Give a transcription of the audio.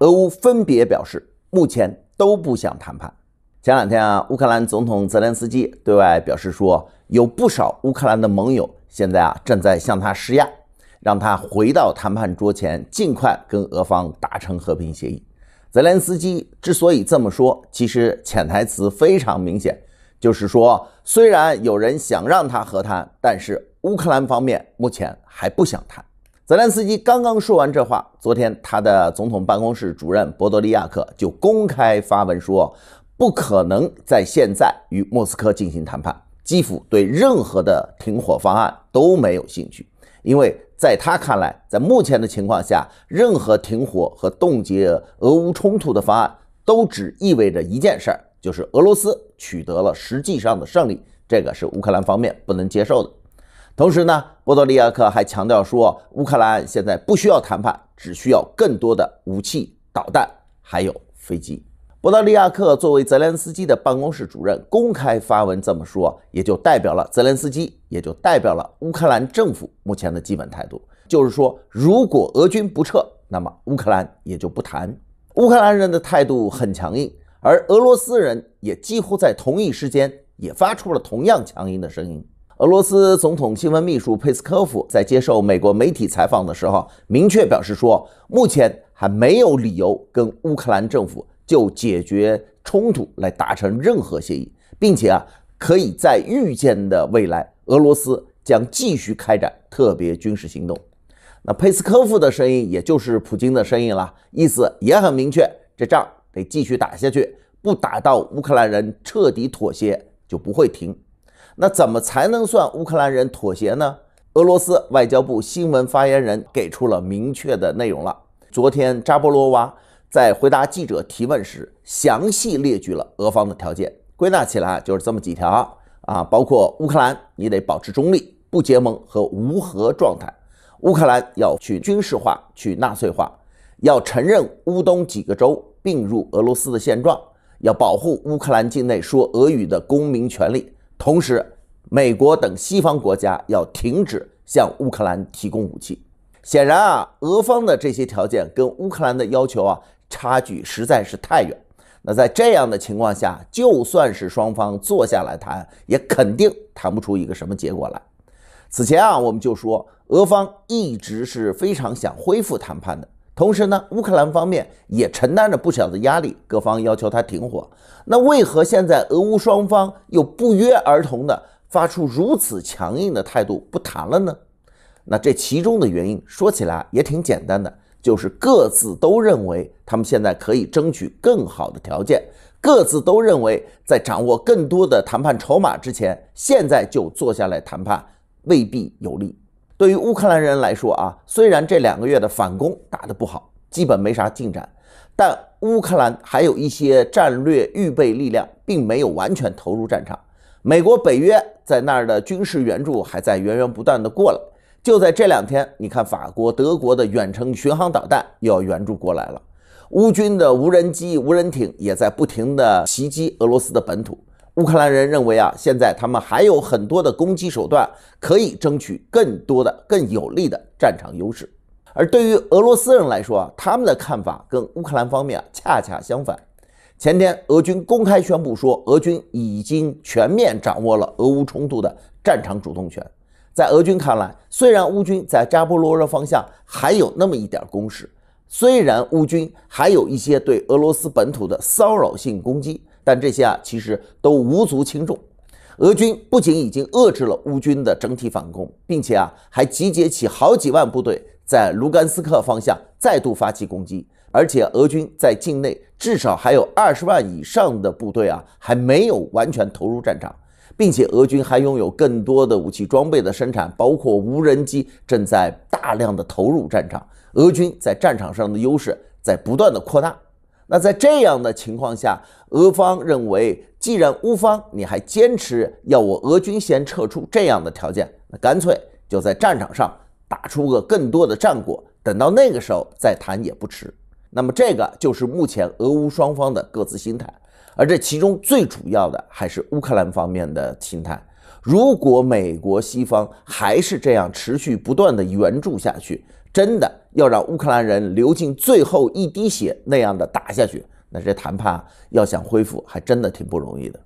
俄乌分别表示，目前都不想谈判。前两天啊，乌克兰总统泽连斯基对外表示说，有不少乌克兰的盟友现在啊正在向他施压，让他回到谈判桌前，尽快跟俄方达成和平协议。泽连斯基之所以这么说，其实潜台词非常明显，就是说，虽然有人想让他和谈，但是乌克兰方面目前还不想谈。泽连斯基刚刚说完这话，昨天他的总统办公室主任博多利亚克就公开发文说，不可能在现在与莫斯科进行谈判。基辅对任何的停火方案都没有兴趣，因为在他看来，在目前的情况下，任何停火和冻结俄乌冲突的方案都只意味着一件事儿，就是俄罗斯取得了实际上的胜利。这个是乌克兰方面不能接受的。同时呢，波多利亚克还强调说，乌克兰现在不需要谈判，只需要更多的武器、导弹，还有飞机。波多利亚克作为泽连斯基的办公室主任，公开发文这么说，也就代表了泽连斯基，也就代表了乌克兰政府目前的基本态度。就是说，如果俄军不撤，那么乌克兰也就不谈。乌克兰人的态度很强硬，而俄罗斯人也几乎在同一时间也发出了同样强硬的声音。俄罗斯总统新闻秘书佩斯科夫在接受美国媒体采访的时候，明确表示说，目前还没有理由跟乌克兰政府就解决冲突来达成任何协议，并且啊，可以在预见的未来，俄罗斯将继续开展特别军事行动。那佩斯科夫的声音，也就是普京的声音了，意思也很明确，这仗得继续打下去，不打到乌克兰人彻底妥协，就不会停。那怎么才能算乌克兰人妥协呢？俄罗斯外交部新闻发言人给出了明确的内容了。昨天扎波罗娃在回答记者提问时，详细列举了俄方的条件，归纳起来就是这么几条啊，包括乌克兰你得保持中立、不结盟和无核状态，乌克兰要去军事化、去纳粹化，要承认乌东几个州并入俄罗斯的现状，要保护乌克兰境内说俄语的公民权利。同时，美国等西方国家要停止向乌克兰提供武器。显然啊，俄方的这些条件跟乌克兰的要求啊，差距实在是太远。那在这样的情况下，就算是双方坐下来谈，也肯定谈不出一个什么结果来。此前啊，我们就说，俄方一直是非常想恢复谈判的。同时呢，乌克兰方面也承担着不小的压力，各方要求他停火。那为何现在俄乌双方又不约而同的发出如此强硬的态度，不谈了呢？那这其中的原因说起来也挺简单的，就是各自都认为他们现在可以争取更好的条件，各自都认为在掌握更多的谈判筹码之前，现在就坐下来谈判未必有利。对于乌克兰人来说啊，虽然这两个月的反攻打得不好，基本没啥进展，但乌克兰还有一些战略预备力量，并没有完全投入战场。美国、北约在那儿的军事援助还在源源不断的过来。就在这两天，你看法国、德国的远程巡航导弹又要援助过来了，乌军的无人机、无人艇也在不停的袭击俄罗斯的本土。乌克兰人认为啊，现在他们还有很多的攻击手段，可以争取更多的更有利的战场优势。而对于俄罗斯人来说啊，他们的看法跟乌克兰方面啊恰恰相反。前天，俄军公开宣布说，俄军已经全面掌握了俄乌冲突的战场主动权。在俄军看来，虽然乌军在扎波罗热方向还有那么一点攻势，虽然乌军还有一些对俄罗斯本土的骚扰性攻击。但这些啊，其实都无足轻重。俄军不仅已经遏制了乌军的整体反攻，并且啊，还集结起好几万部队在卢甘斯克方向再度发起攻击。而且，俄军在境内至少还有二十万以上的部队啊，还没有完全投入战场。并且，俄军还拥有更多的武器装备的生产，包括无人机正在大量的投入战场。俄军在战场上的优势在不断的扩大。那在这样的情况下，俄方认为，既然乌方你还坚持要我俄军先撤出这样的条件，那干脆就在战场上打出个更多的战果，等到那个时候再谈也不迟。那么，这个就是目前俄乌双方的各自心态，而这其中最主要的还是乌克兰方面的心态。如果美国西方还是这样持续不断的援助下去，真的要让乌克兰人流尽最后一滴血那样的打下去，那这谈判要想恢复，还真的挺不容易的。